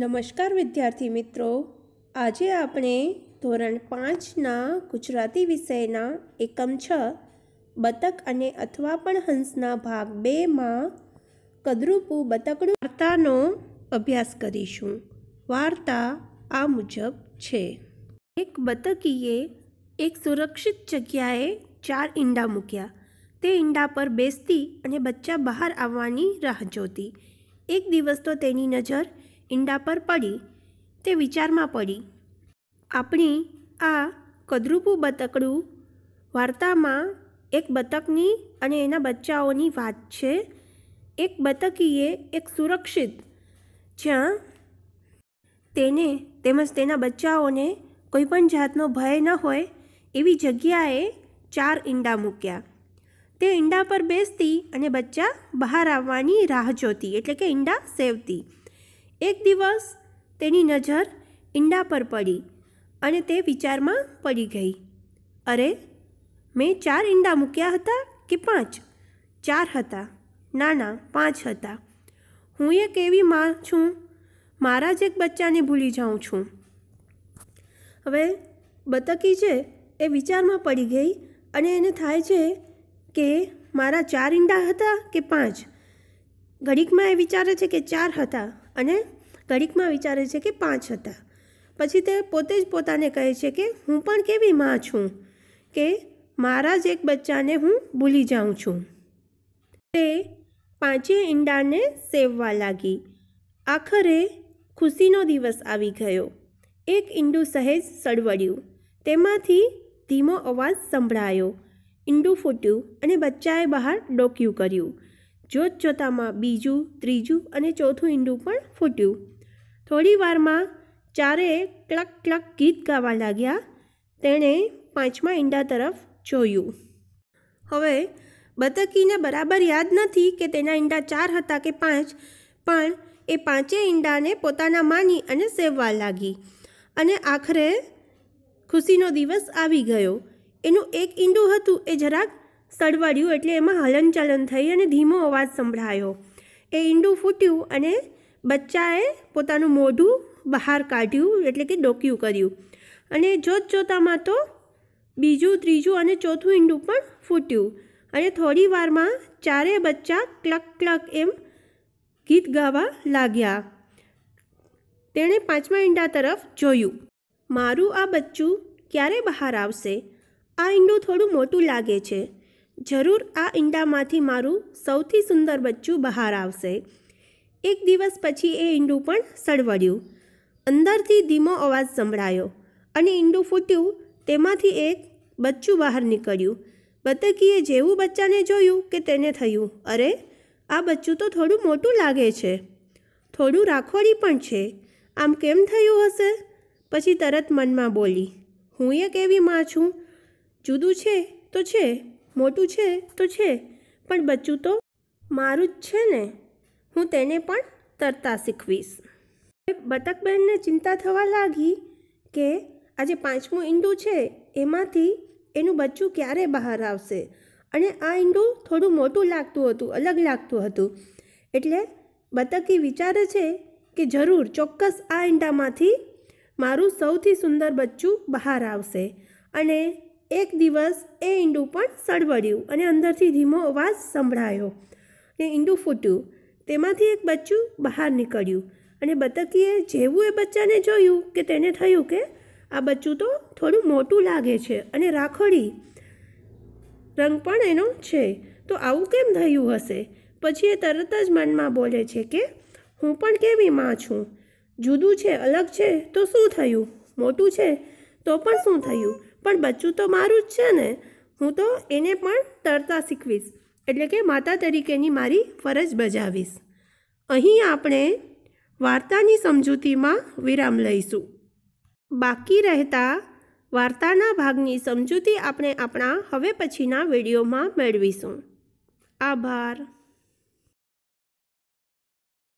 નમસ્કાર વિદ્યાર્થી મિત્રો આજે આપણે ધોરણ પાંચના ગુજરાતી વિષયના એકમ છ બતક અને અથવા પણ હંસના ભાગ બેમાં કદરૂપુ બતકડું વાર્તાનો અભ્યાસ કરીશું વાર્તા આ મુજબ છે એક બતકીએ એક સુરક્ષિત જગ્યાએ ચાર ઈંડા મૂક્યા તે ઈંડા પર બેસતી અને બચ્ચા બહાર આવવાની રાહ જોતી એક દિવસ તો તેની નજર ઈંડા પર પડી તે વિચારમાં પડી આપણી આ કદરૂપું બતકડું વાર્તામાં એક બતકની અને એના બચ્ચાઓની વાત છે એક બતકીએ એક સુરક્ષિત જ્યાં તેને તેમજ તેના બચ્ચાઓને કોઈપણ જાતનો ભય ન હોય એવી જગ્યાએ ચાર ઈંડા મૂક્યા તે ઈંડા પર બેસતી અને બચ્ચા બહાર આવવાની રાહ જોતી એટલે કે ઈંડા સેવતી એક દિવસ તેની નજર ઈંડા પર પડી અને તે વિચારમાં પડી ગઈ અરે મેં ચાર ઈંડા મૂક્યા હતા કે પાંચ ચાર હતા ના ના પાંચ હતા હું એક એવી માં છું મારા જ એક બચ્ચાને ભૂલી જાઉં છું હવે બતકી છે એ વિચારમાં પડી ગઈ અને એને થાય છે કે મારા ચાર ઈંડા હતા કે પાંચ ઘડીકમાં એ વિચારે છે કે ચાર હતા અને ઘડીકમાં વિચારે છે કે પાંચ હતા પછી તે પોતે જ પોતાને કહે છે કે હું પણ કેવી માં છું કે મારા જ એક બચ્ચાને હું ભૂલી જાઉં છું તે પાંચેય ઈંડાને સેવવા લાગી આખરે ખુશીનો દિવસ આવી ગયો એક ઈંડું સહેજ સળવડ્યું તેમાંથી ધીમો અવાજ સંભળાયો ઈંડું ફૂટ્યું અને બચ્ચાએ બહાર ડોક્યું કર્યું જોત જોતામાં બીજું ત્રીજું અને ચોથું ઈંડું પણ ફૂટ્યું થોડી વારમાં ચારે ક્લક ક્લક ગીત ગાવા લાગ્યા તેણે પાંચમા ઈંડા તરફ જોયું હવે બતકીને બરાબર યાદ નથી કે તેના ઈંડા ચાર હતા કે પાંચ પણ એ પાંચે ઈંડાને પોતાના માની અને સેવવા લાગી અને આખરે ખુશીનો દિવસ આવી ગયો એનું એક ઈંડું હતું એ જરાક સળવડ્યું એટલે એમાં હલનચલન થઈ અને ધીમો અવાજ સંભળાયો એ ઈંડું ફૂટ્યું અને બચ્ચાએ પોતાનું મોઢું બહાર કાઢ્યું એટલે કે ડોક્યું કર્યું અને જોત જોતજોતામાં તો બીજું ત્રીજું અને ચોથું ઈંડું પણ ફૂટ્યું અને થોડી વારમાં ચારે બચ્ચા ક્લક ક્લક એમ ગીત ગાવા લાગ્યા તેણે પાંચમા ઈંડા તરફ જોયું મારું આ બચ્ચું ક્યારે બહાર આવશે આ ઈંડું થોડું મોટું લાગે છે જરૂર આ ઈંડામાંથી મારું સૌથી સુંદર બચ્ચું બહાર આવશે એક દિવસ પછી એ ઈંડું પણ સળવડ્યું અંદરથી ધીમો અવાજ સંભળાયો અને ઈંડું ફૂટ્યું તેમાંથી એક બચ્ચું બહાર નીકળ્યું બતકીએ જેવું બચ્ચાને જોયું કે તેને થયું અરે આ બચ્ચું તો થોડું મોટું લાગે છે થોડું રાખોડી પણ છે આમ કેમ થયું હશે પછી તરત મનમાં બોલી હું એક એવી માં છું જુદું છે તો છે મોટું છે તો છે પણ બચ્ચું તો મારું જ છે ને હું તેને પણ તરતા શીખવીશ બતકબહેનને ચિંતા થવા લાગી કે આજે પાંચમું ઈંડું છે એમાંથી એનું બચ્ચું ક્યારે બહાર આવશે અને આ ઈંડું થોડું મોટું લાગતું હતું અલગ લાગતું હતું એટલે બતકી વિચારે છે કે જરૂર ચોક્કસ આ ઈંડામાંથી મારું સૌથી સુંદર બચ્ચું બહાર આવશે અને એક દિવસ એ ઈંડું પણ સળવડ્યું અને અંદરથી ધીમો અવાજ સંભળાયો ને ઈંડું ફૂટ્યું તેમાંથી એક બચ્ચું બહાર નીકળ્યું અને બતકીએ જેવું એ બચ્ચાને જોયું કે તેને થયું કે આ બચ્ચું તો થોડું મોટું લાગે છે અને રાખોડી રંગ પણ એનો છે તો આવું કેમ થયું હશે પછી એ તરત જ મનમાં બોલે છે કે હું પણ કેવી માં છું જુદું છે અલગ છે તો શું થયું મોટું છે તો પણ શું થયું પણ બચ્ચું તો મારું જ છે ને હું તો એને પણ તરતા શીખવીશ એટલે કે માતા તરીકેની મારી ફરજ બજાવીશ અહીં આપણે વાર્તાની સમજૂતીમાં વિરામ લઈશું બાકી રહેતા વાર્તાના ભાગની સમજૂતી આપણે આપણા હવે પછીના વિડીયોમાં મેળવીશું આભાર